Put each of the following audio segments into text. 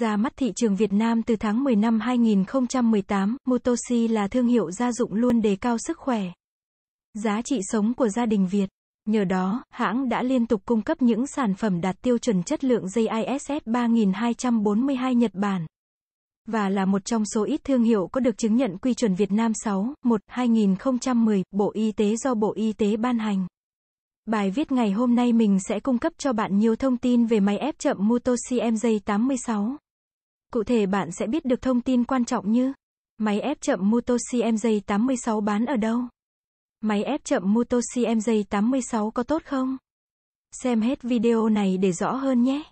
Ra mắt thị trường Việt Nam từ tháng 10 năm 2018, Motosi là thương hiệu gia dụng luôn đề cao sức khỏe. Giá trị sống của gia đình Việt. Nhờ đó, hãng đã liên tục cung cấp những sản phẩm đạt tiêu chuẩn chất lượng dây ISS 3242 Nhật Bản. Và là một trong số ít thương hiệu có được chứng nhận quy chuẩn Việt Nam 6, 1, 2010, Bộ Y tế do Bộ Y tế ban hành. Bài viết ngày hôm nay mình sẽ cung cấp cho bạn nhiều thông tin về máy ép chậm Mutoshi MJ86. Cụ thể bạn sẽ biết được thông tin quan trọng như Máy ép chậm Mutoshi MJ86 bán ở đâu? Máy ép chậm Mutoshi MJ86 có tốt không? Xem hết video này để rõ hơn nhé.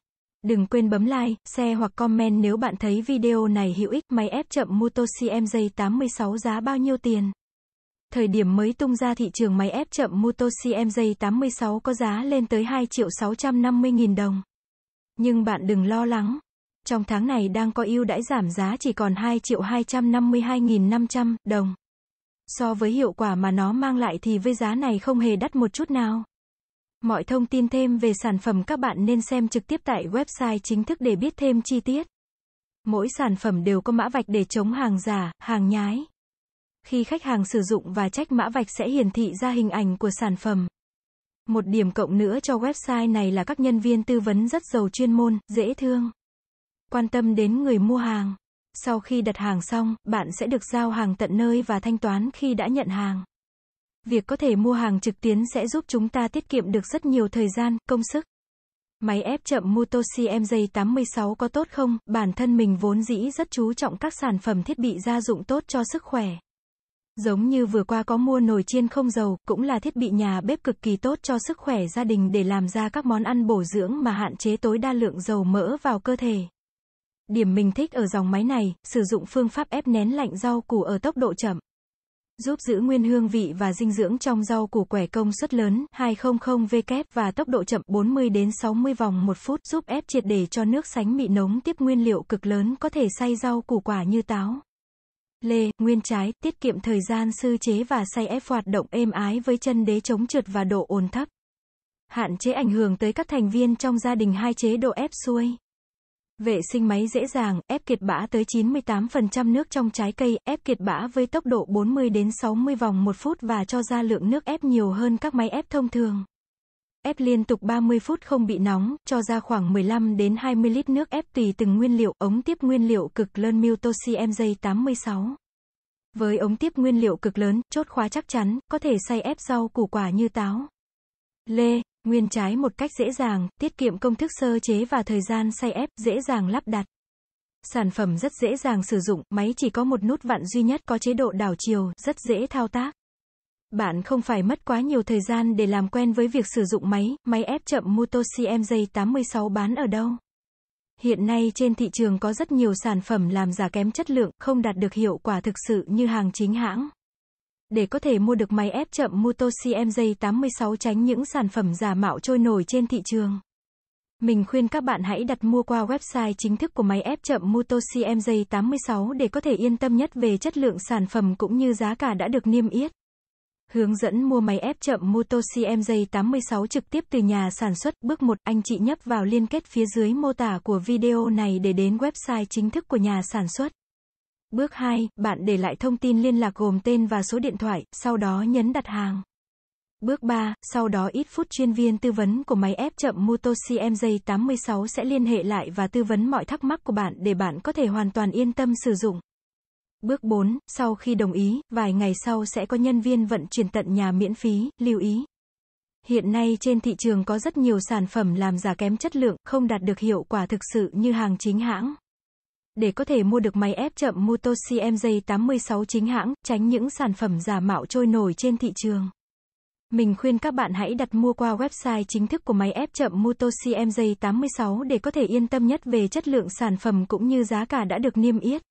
Đừng quên bấm like, share hoặc comment nếu bạn thấy video này hữu ích. Máy ép chậm Mutoshi MJ86 giá bao nhiêu tiền? thời điểm mới tung ra thị trường máy ép chậm Motoci MJ86 có giá lên tới 2 triệu 650 nghìn đồng. Nhưng bạn đừng lo lắng. Trong tháng này đang có ưu đãi giảm giá chỉ còn 2 triệu 252.500 đồng. So với hiệu quả mà nó mang lại thì với giá này không hề đắt một chút nào. Mọi thông tin thêm về sản phẩm các bạn nên xem trực tiếp tại website chính thức để biết thêm chi tiết. Mỗi sản phẩm đều có mã vạch để chống hàng giả, hàng nhái. Khi khách hàng sử dụng và check mã vạch sẽ hiển thị ra hình ảnh của sản phẩm. Một điểm cộng nữa cho website này là các nhân viên tư vấn rất giàu chuyên môn, dễ thương. Quan tâm đến người mua hàng. Sau khi đặt hàng xong, bạn sẽ được giao hàng tận nơi và thanh toán khi đã nhận hàng. Việc có thể mua hàng trực tuyến sẽ giúp chúng ta tiết kiệm được rất nhiều thời gian, công sức. Máy ép chậm Motoci MJ86 có tốt không? Bản thân mình vốn dĩ rất chú trọng các sản phẩm thiết bị gia dụng tốt cho sức khỏe. Giống như vừa qua có mua nồi chiên không dầu, cũng là thiết bị nhà bếp cực kỳ tốt cho sức khỏe gia đình để làm ra các món ăn bổ dưỡng mà hạn chế tối đa lượng dầu mỡ vào cơ thể. Điểm mình thích ở dòng máy này, sử dụng phương pháp ép nén lạnh rau củ ở tốc độ chậm. Giúp giữ nguyên hương vị và dinh dưỡng trong rau củ quẻ công suất lớn 200W và tốc độ chậm 40 đến 60 vòng 1 phút giúp ép triệt để cho nước sánh bị nống tiếp nguyên liệu cực lớn có thể xay rau củ quả như táo lê, nguyên trái, tiết kiệm thời gian sư chế và xay ép hoạt động êm ái với chân đế chống trượt và độ ổn thấp. Hạn chế ảnh hưởng tới các thành viên trong gia đình hai chế độ ép xuôi. Vệ sinh máy dễ dàng, ép kiệt bã tới 98% nước trong trái cây, ép kiệt bã với tốc độ 40 đến 60 vòng một phút và cho ra lượng nước ép nhiều hơn các máy ép thông thường ép liên tục 30 phút không bị nóng, cho ra khoảng 15 đến 20 lít nước ép tùy từng nguyên liệu, ống tiếp nguyên liệu cực lớn Miltosi MJ86. Với ống tiếp nguyên liệu cực lớn, chốt khóa chắc chắn, có thể xay ép rau củ quả như táo, lê, nguyên trái một cách dễ dàng, tiết kiệm công thức sơ chế và thời gian xay ép, dễ dàng lắp đặt. Sản phẩm rất dễ dàng sử dụng, máy chỉ có một nút vặn duy nhất có chế độ đảo chiều, rất dễ thao tác. Bạn không phải mất quá nhiều thời gian để làm quen với việc sử dụng máy, máy ép chậm Mutoshi MJ86 bán ở đâu. Hiện nay trên thị trường có rất nhiều sản phẩm làm giả kém chất lượng, không đạt được hiệu quả thực sự như hàng chính hãng. Để có thể mua được máy ép chậm Mutoshi MJ86 tránh những sản phẩm giả mạo trôi nổi trên thị trường. Mình khuyên các bạn hãy đặt mua qua website chính thức của máy ép chậm Mutoshi MJ86 để có thể yên tâm nhất về chất lượng sản phẩm cũng như giá cả đã được niêm yết. Hướng dẫn mua máy ép chậm Moto CMJ86 trực tiếp từ nhà sản xuất. Bước 1, anh chị nhấp vào liên kết phía dưới mô tả của video này để đến website chính thức của nhà sản xuất. Bước 2, bạn để lại thông tin liên lạc gồm tên và số điện thoại, sau đó nhấn đặt hàng. Bước 3, sau đó ít phút chuyên viên tư vấn của máy ép chậm Moto CMJ86 sẽ liên hệ lại và tư vấn mọi thắc mắc của bạn để bạn có thể hoàn toàn yên tâm sử dụng. Bước 4, sau khi đồng ý, vài ngày sau sẽ có nhân viên vận chuyển tận nhà miễn phí, lưu ý. Hiện nay trên thị trường có rất nhiều sản phẩm làm giả kém chất lượng, không đạt được hiệu quả thực sự như hàng chính hãng. Để có thể mua được máy ép chậm Mutoshi MJ86 chính hãng, tránh những sản phẩm giả mạo trôi nổi trên thị trường. Mình khuyên các bạn hãy đặt mua qua website chính thức của máy ép chậm Mutoshi MJ86 để có thể yên tâm nhất về chất lượng sản phẩm cũng như giá cả đã được niêm yết.